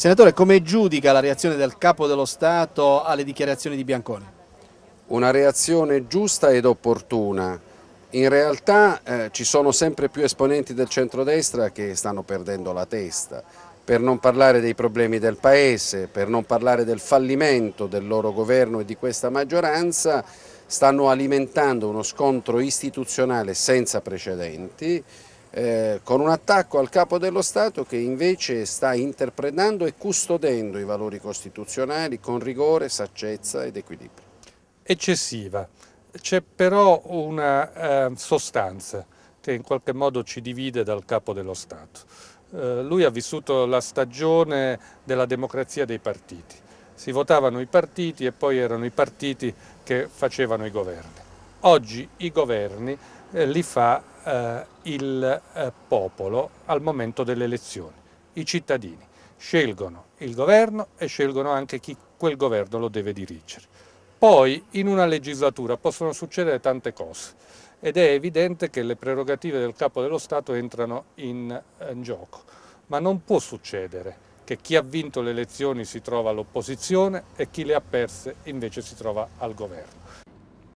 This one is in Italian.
Senatore, come giudica la reazione del Capo dello Stato alle dichiarazioni di Bianconi? Una reazione giusta ed opportuna. In realtà eh, ci sono sempre più esponenti del centrodestra che stanno perdendo la testa, per non parlare dei problemi del Paese, per non parlare del fallimento del loro governo e di questa maggioranza, stanno alimentando uno scontro istituzionale senza precedenti eh, con un attacco al Capo dello Stato che invece sta interpretando e custodendo i valori costituzionali con rigore, saccezza ed equilibrio. Eccessiva. C'è però una eh, sostanza che in qualche modo ci divide dal Capo dello Stato. Eh, lui ha vissuto la stagione della democrazia dei partiti. Si votavano i partiti e poi erano i partiti che facevano i governi. Oggi i governi eh, li fa eh, il eh, popolo al momento delle elezioni, i cittadini. Scelgono il governo e scelgono anche chi quel governo lo deve dirigere. Poi in una legislatura possono succedere tante cose ed è evidente che le prerogative del capo dello Stato entrano in, eh, in gioco, ma non può succedere che chi ha vinto le elezioni si trova all'opposizione e chi le ha perse invece si trova al governo.